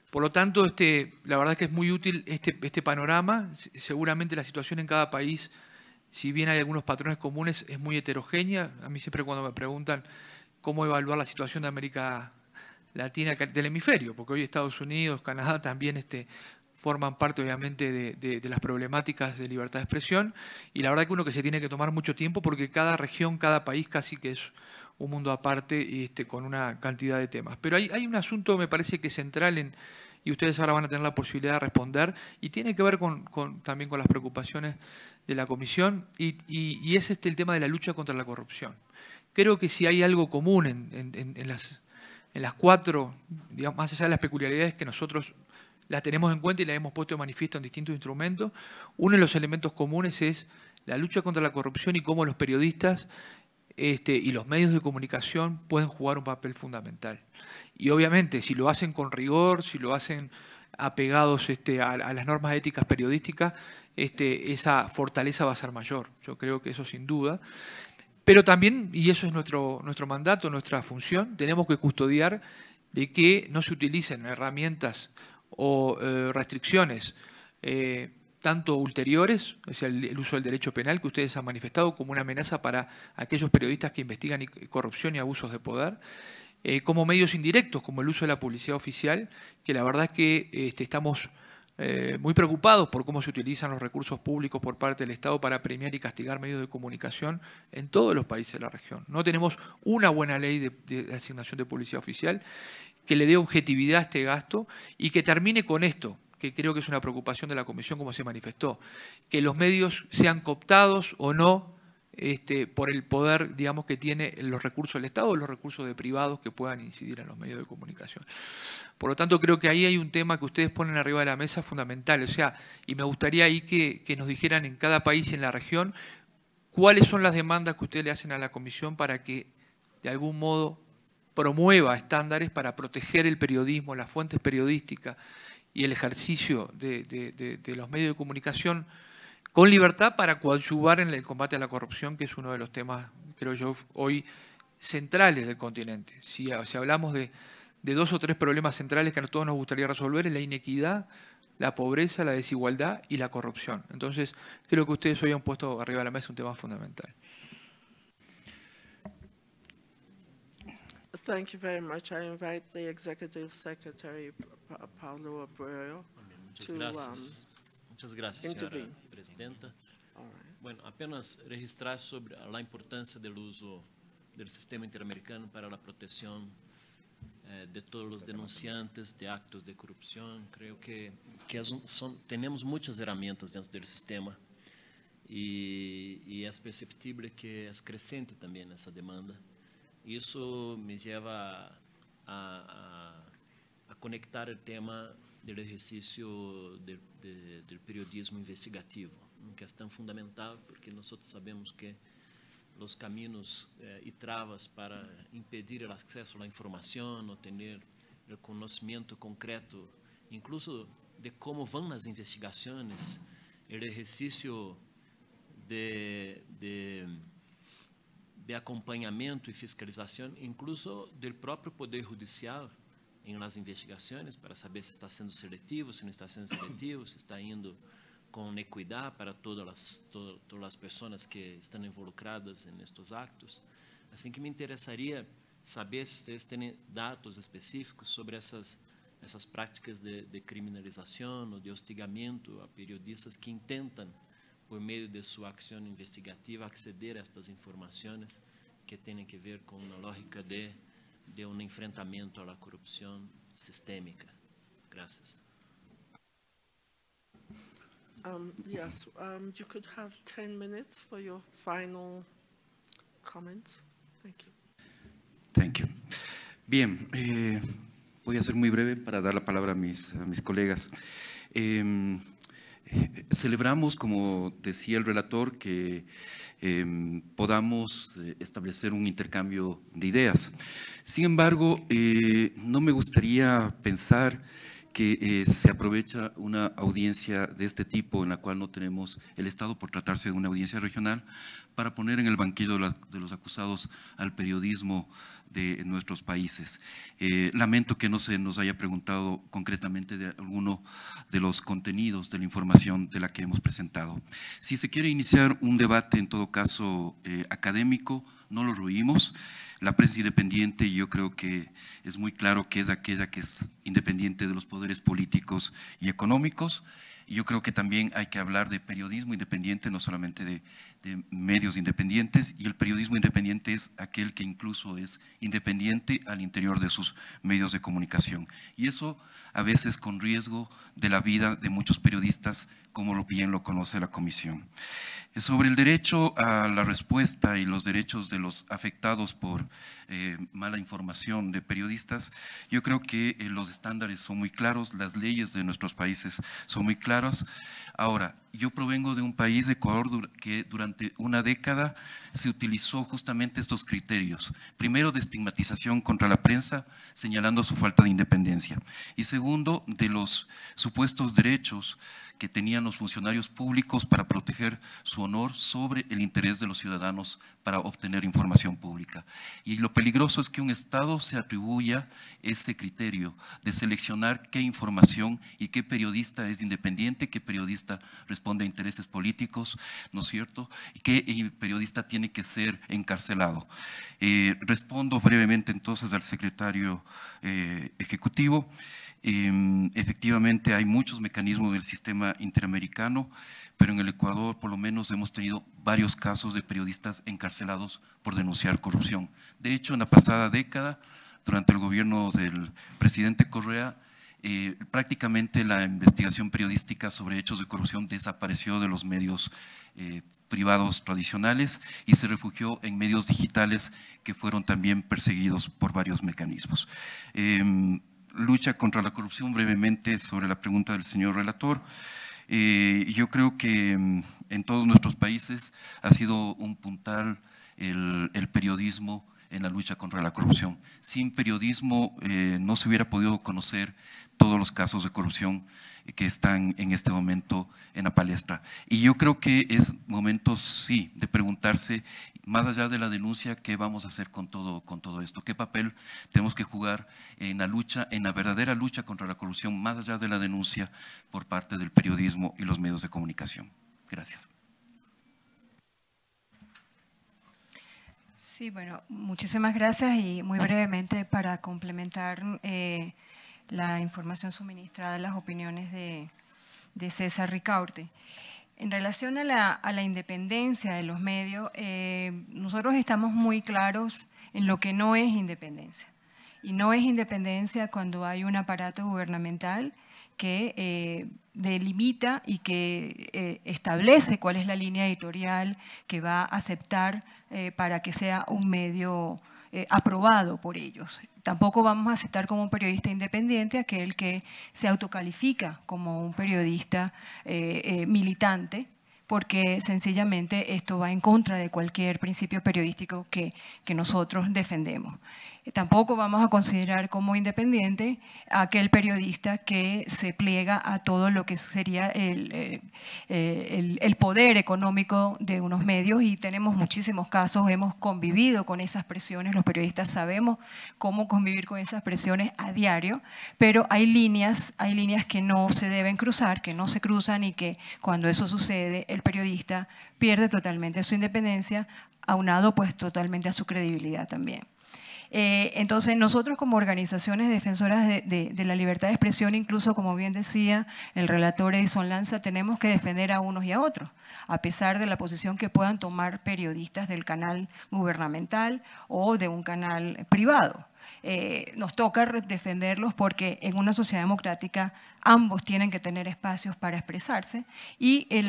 Por lo tanto, este, la verdad es que es muy útil este, este panorama. Seguramente la situación en cada país, si bien hay algunos patrones comunes, es muy heterogénea. A mí siempre cuando me preguntan cómo evaluar la situación de América Latina del hemisferio, porque hoy Estados Unidos, Canadá también este, forman parte obviamente de, las problemáticas de libertad de expresión y la verdad que uno que se tiene que tomar mucho tiempo porque cada región, cada país casi que es un mundo aparte y este, con una cantidad de temas. Pero hay, un asunto me parece que es central en, y ustedes ahora van a tener la posibilidad de responder y tiene que ver con, también con las preocupaciones de la Comisión y, es este el tema de la lucha contra la corrupción. Creo que si hay algo común en, las, en las cuatro, digamos, más allá de las peculiaridades que nosotros la tenemos en cuenta y la hemos puesto de manifiesto en distintos instrumentos. Uno de los elementos comunes es la lucha contra la corrupción y cómo los periodistas este, y los medios de comunicación pueden jugar un papel fundamental. Y obviamente, si lo hacen con rigor, si lo hacen apegados este, a, las normas éticas periodísticas, este, esa fortaleza va a ser mayor. Yo creo que eso sin duda. Pero también, y eso es nuestro, nuestro mandato, nuestra función, tenemos que custodiar de que no se utilicen herramientas o eh, restricciones, eh, tanto ulteriores, es el, uso del derecho penal que ustedes han manifestado como una amenaza para aquellos periodistas que investigan corrupción y abusos de poder, eh, como medios indirectos, como el uso de la publicidad oficial, que la verdad es que este, estamos muy preocupados por cómo se utilizan los recursos públicos por parte del Estado para premiar y castigar medios de comunicación en todos los países de la región. No tenemos una buena ley de, de asignación de publicidad oficial que le dé objetividad a este gasto y que termine con esto, que creo que es una preocupación de la Comisión, como se manifestó, que los medios sean cooptados o no este, por el poder, digamos, que tiene los recursos del Estado o los recursos de privados que puedan incidir en los medios de comunicación. Por lo tanto, creo que ahí hay un tema que ustedes ponen arriba de la mesa fundamental. O sea, y me gustaría ahí que, que nos dijeran en cada país y en la región cuáles son las demandas que ustedes le hacen a la Comisión para que, de algún modo, promueva estándares para proteger el periodismo, las fuentes periodísticas y el ejercicio de, los medios de comunicación con libertad para coadyuvar en el combate a la corrupción, que es uno de los temas, creo yo, hoy centrales del continente. Si, hablamos de, de, dos o tres problemas centrales que a todos nos gustaría resolver, es la inequidad, la pobreza, la desigualdad y la corrupción. Entonces, creo que ustedes hoy han puesto arriba de la mesa un tema fundamental. Thank you very much. I invite the Executive Paulo Abreu um, Muchas gracias, presidenta. Bueno, apenas registrar sobre la importancia del uso del sistema interamericano para la protección eh, de todos los denunciantes de actos de corrupción. Creo que, tenemos muchas herramientas dentro del sistema y es perceptible que es creciente también esa demanda. Isso me leva a, a, a conectar o tema do exercício do, periodismo investigativo, uma questão fundamental, porque nós sabemos que os caminhos eh, e travas para impedir o acesso à informação, obter o conhecimento concreto, incluso de como vão as investigações, o exercício de, de de acompanhamento e fiscalização, incluso do próprio Poder Judicial, em nas investigações, para saber se está sendo seletivo, se não está sendo seletivo, se está indo com equidade para todas as, todas, todas as pessoas que estão involucradas nestes actos. Assim que me interessaria saber se vocês têm dados específicos sobre essas essas práticas de, de criminalização ou de hostigamento a periodistas que intentam por medio de su acción investigativa, acceder a estas informaciones que tienen que ver con una lógica de, un enfrentamiento a la corrupción sistémica. Gracias. Um, yes, um, 10 minutes for your final comments. Thank you. Bien, eh, voy a ser muy breve para dar la palabra a mis, a mis colegas. Em, Celebramos, como decía el relator, que em, podamos eh, establecer un intercambio de ideas. Sin embargo, eh, no me gustaría pensar que eh, se aprovecha una audiencia de este tipo en la cual no tenemos el Estado por tratarse de una audiencia regional para poner en el banquillo de, los acusados al periodismo de nuestros países. Eh, lamento que no se nos haya preguntado concretamente de alguno de los contenidos de la información de la que hemos presentado. Si se quiere iniciar un debate, en todo caso, eh, académico, no lo ruimos. La prensa independiente yo creo que es muy claro que es aquella que es independiente de los poderes políticos y económicos. Y yo creo que también hay que hablar de periodismo independiente, no solamente de, de medios independientes. Y el periodismo independiente es aquel que incluso es independiente al interior de sus medios de comunicación. Y eso a veces con riesgo de la vida de muchos periodistas, como bien lo conoce la Comisión. Sobre el derecho a la respuesta y los derechos de los afectados por eh, mala información de periodistas, yo creo que eh, los estándares son muy claros, las leyes de nuestros países son muy claras. Ahora, yo provengo de un país, de Ecuador, que durante una década se utilizó justamente estos criterios. Primero, de estigmatización contra la prensa, señalando su falta de independencia. Y segundo, de los supuestos derechos que tenían los funcionarios públicos para proteger su honor sobre el interés de los ciudadanos para obtener información pública. Y lo peligroso es que un Estado se atribuya ese criterio de seleccionar qué información y qué periodista es independiente, qué periodista responde a intereses políticos, ¿no es cierto? Y qué eh, periodista tiene que ser encarcelado. Eh, respondo brevemente entonces al secretario eh, ejecutivo. Em, efectivamente hay muchos mecanismos del sistema interamericano, pero en el Ecuador por lo menos hemos tenido varios casos de periodistas encarcelados por denunciar corrupción. De hecho, en la pasada década, durante el gobierno del presidente Correa, eh, prácticamente la investigación periodística sobre hechos de corrupción desapareció de los medios eh, privados tradicionales y se refugió en medios digitales que fueron también perseguidos por varios mecanismos. Em, lucha contra la corrupción brevemente sobre la pregunta del señor relator. Eh, yo creo que mm, en todos nuestros países ha sido un puntal el, periodismo en la lucha contra la corrupción. Sin periodismo eh, no se hubiera podido conocer todos los casos de corrupción que están en este momento en la palestra. Y yo creo que es momento, sí, de preguntarse más allá de la denuncia, ¿qué vamos a hacer con todo, con todo esto? ¿Qué papel tenemos que jugar en la lucha, en la verdadera lucha contra la corrupción, más allá de la denuncia por parte del periodismo y los medios de comunicación? Gracias. Sí, bueno, muchísimas gracias y muy brevemente para complementar eh, la información suministrada, las opiniones de, de César Ricaurte. En relación a la, independencia de los medios, eh, nosotros estamos muy claros en lo que no es independencia. Y no es independencia cuando hay un aparato gubernamental que eh, delimita y que eh, establece cuál es la línea editorial que va a aceptar para que sea un medio aprobado por ellos. Tampoco vamos a aceptar como un periodista independiente aquel que se autocalifica como un periodista eh, eh, militante, porque sencillamente esto va en contra de cualquier principio periodístico que, que nosotros defendemos. Tampoco vamos a considerar como independiente a aquel periodista que se pliega a todo lo que sería eh, eh, el, poder económico de unos medios y tenemos muchísimos casos, hemos convivido con esas presiones, los periodistas sabemos cómo convivir con esas presiones a diario, pero hay líneas, hay líneas que no se deben cruzar, que no se cruzan y que cuando eso sucede el periodista pierde totalmente su independencia, aunado pues totalmente a su credibilidad también. Eh, entonces, nosotros como organizaciones defensoras de, la libertad de expresión, incluso como bien decía el relator Edison Lanza, tenemos que defender a unos y a otros, a pesar de la posición que puedan tomar periodistas del canal gubernamental o de un canal privado. Eh, nos toca defenderlos porque en una sociedad democrática ambos tienen que tener espacios para expresarse y eh,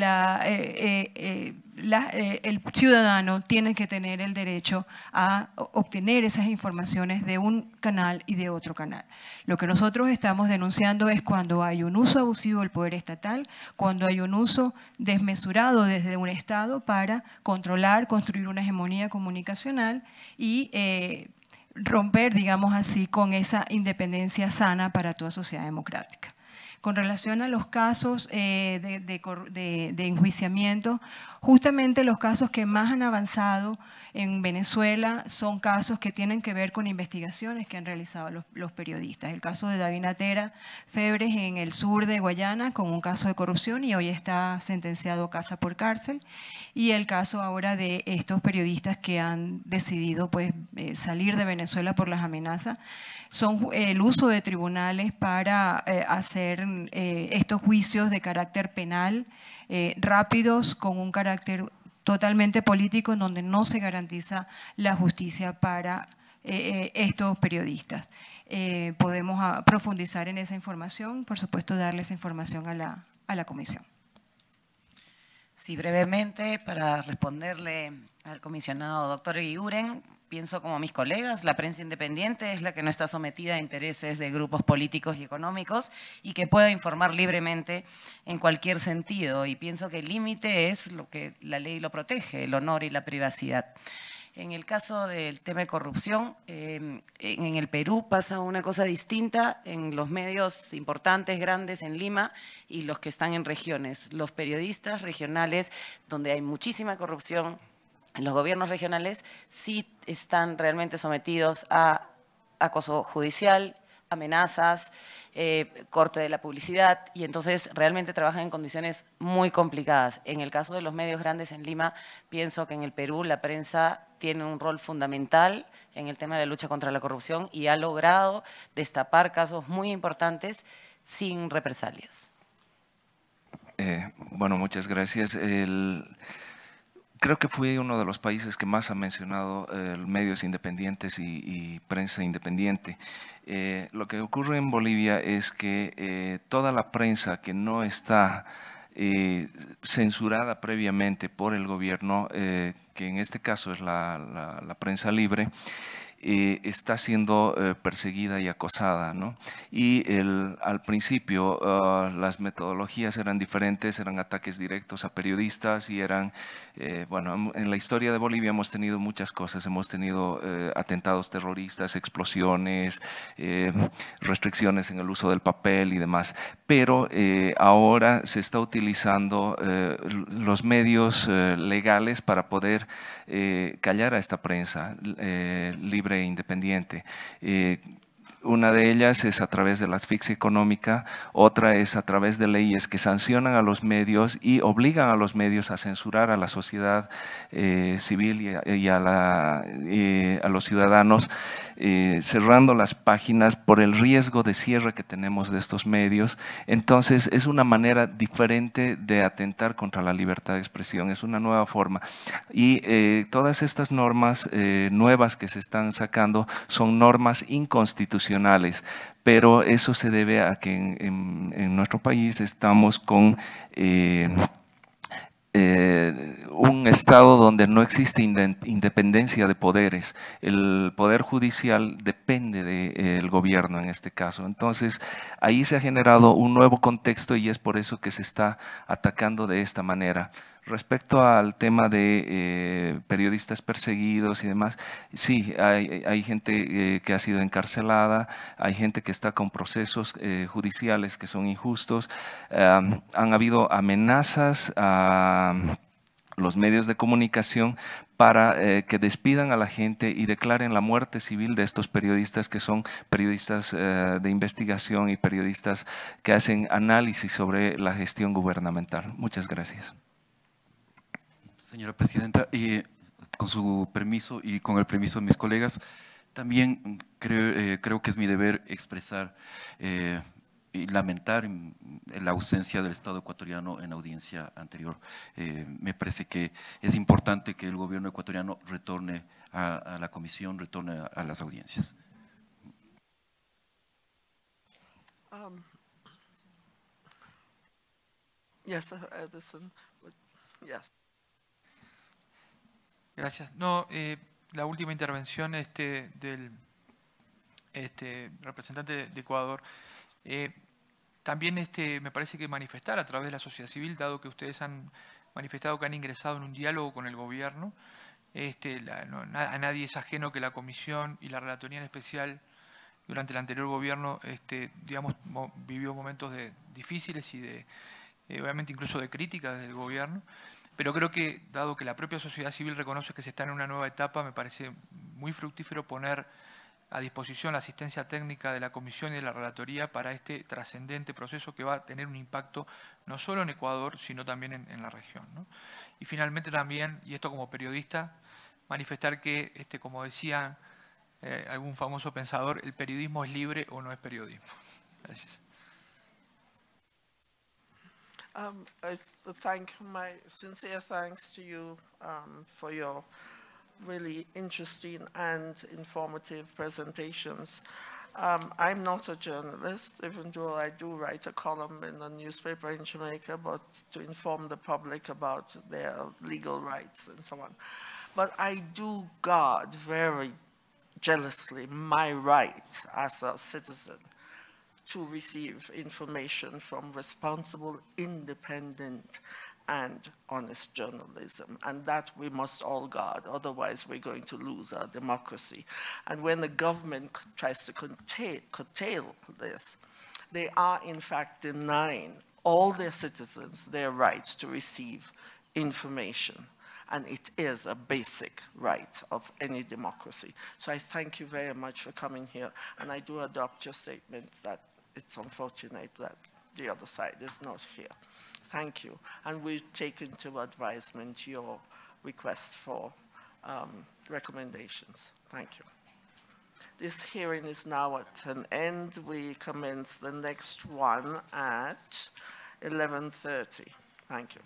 eh, el ciudadano tiene que tener el derecho a obtener esas informaciones de un canal y de otro canal. Lo que nosotros estamos denunciando es cuando hay un uso abusivo del poder estatal, cuando hay un uso desmesurado desde un Estado para controlar, construir una hegemonía comunicacional y romper, digamos así, con esa independencia sana para toda sociedad democrática con relación a los casos eh, de, enjuiciamiento, justamente los casos que más han avanzado en Venezuela son casos que tienen que ver con investigaciones que han realizado los, periodistas. El caso de Davina atera Febres en el sur de Guayana con un caso de corrupción y hoy está sentenciado casa por cárcel. Y el caso ahora de estos periodistas que han decidido pues, eh, salir de Venezuela por las amenazas son el uso de tribunales para eh, hacer eh, estos juicios de carácter penal, eh, rápidos, con un carácter totalmente político, en donde no se garantiza la justicia para eh, estos periodistas. podemos ah, profundizar en esa información, por supuesto, darle esa información a la, a la comisión. Sí, brevemente, para responderle al comisionado doctor Iguren, pienso como mis colegas, la prensa independiente es la que no está sometida a intereses de grupos políticos y económicos y que pueda informar libremente en cualquier sentido. Y pienso que el límite es lo que la ley lo protege, el honor y la privacidad. En el caso del tema de corrupción, em, en el Perú pasa una cosa distinta en los medios importantes, grandes en Lima y los que están en regiones. Los periodistas regionales, donde hay muchísima corrupción, los gobiernos regionales sí están realmente sometidos a acoso judicial, amenazas, eh, corte de la publicidad y entonces realmente trabajan en condiciones muy complicadas. En el caso de los medios grandes en Lima, pienso que en el Perú la prensa tiene un rol fundamental en el tema de la lucha contra la corrupción y ha logrado destapar casos muy importantes sin represalias. Eh, bueno, muchas gracias creo que fui uno de los países que más ha mencionado eh, medios independientes y, prensa independiente. Eh, lo que ocurre en Bolivia es que eh, toda la prensa que no está censurada previamente por el gobierno, que en este caso es la prensa libre, eh, está siendo eh, perseguida y acosada. Y al principio ah, las metodologías eran diferentes, eran ataques directos a periodistas y eran, eh, bueno, en la historia de Bolivia hemos tenido muchas cosas, hemos tenido atentados terroristas, explosiones, restricciones en el uso del papel y demás, pero ahora se está utilizando los medios legales para poder callar a esta prensa libre independiente. Eh, una de ellas es a través de la asfixia económica, otra es a través de leyes que sancionan a los medios y obligan a los medios a censurar a la sociedad eh, civil y, a, eh, los ciudadanos, eh, cerrando las páginas por el riesgo de cierre que tenemos de estos medios. Entonces es una manera diferente de atentar contra la libertad de expresión, es una nueva forma. Y todas estas normas nuevas que se están sacando son normas inconstitucionales pero eso se debe a que en, nuestro país estamos con... Eh, eh, un Estado donde no existe independencia de poderes. El poder judicial depende del eh, gobierno en este caso. Entonces, ahí se ha generado un nuevo contexto y es por eso que se está atacando de esta manera. Respecto al tema de eh, periodistas perseguidos y demás, sí, hay, gente eh, que ha sido encarcelada, hay gente que está con procesos eh, judiciales que son injustos, han habido amenazas a los medios de comunicación para que despidan a la gente y declaren la muerte civil de estos periodistas que son periodistas de investigación y periodistas que hacen análisis sobre la gestión gubernamental. Muchas gracias señora presidenta. Y con su permiso y con el permiso de mis colegas, también creo, eh, que es mi deber expresar eh, y lamentar la ausencia del Estado ecuatoriano en audiencia anterior. Eh, me parece que es importante que el gobierno ecuatoriano retorne a, la comisión, retorne a, las audiencias. Um, uh, Gracias. No, eh, la última intervención este, del este, representante de Ecuador. Eh, también este, me parece que manifestar a través de la sociedad civil, dado que ustedes han manifestado que han ingresado en un diálogo con el gobierno, este, a nadie es ajeno que la comisión y la relatoría en especial durante el anterior gobierno este, digamos, vivió momentos de, difíciles y de, eh, obviamente incluso de críticas del gobierno. Pero creo que, dado que la propia sociedad civil reconoce que se está en una nueva etapa, me parece muy fructífero poner a disposición la asistencia técnica de la Comisión y de la Relatoría para este trascendente proceso que va a tener un impacto no solo en Ecuador, sino también en, la región. Y finalmente también, y esto como periodista, manifestar que, este, como decía eh, algún famoso pensador, el periodismo es libre o no es periodismo. Gracias. Um, I thank my sincere thanks to you um, for your really interesting and informative presentations. Um, I'm not a journalist, even though I do write a column in a newspaper in Jamaica, but to inform the public about their legal rights and so on. But I do guard very jealously my right as a citizen to receive information from responsible, independent, and honest journalism. And that we must all guard, otherwise we're going to lose our democracy. And when the government tries to curtail, curtail this, they are in fact denying all their citizens their right to receive information. And it is a basic right of any democracy. So I thank you very much for coming here. And I do adopt your statement that it's unfortunate that the other side is not here. Thank you. And we take into advisement your requests for um, recommendations. Thank you. This hearing is now at an end. We commence the next one at 11.30. Thank you.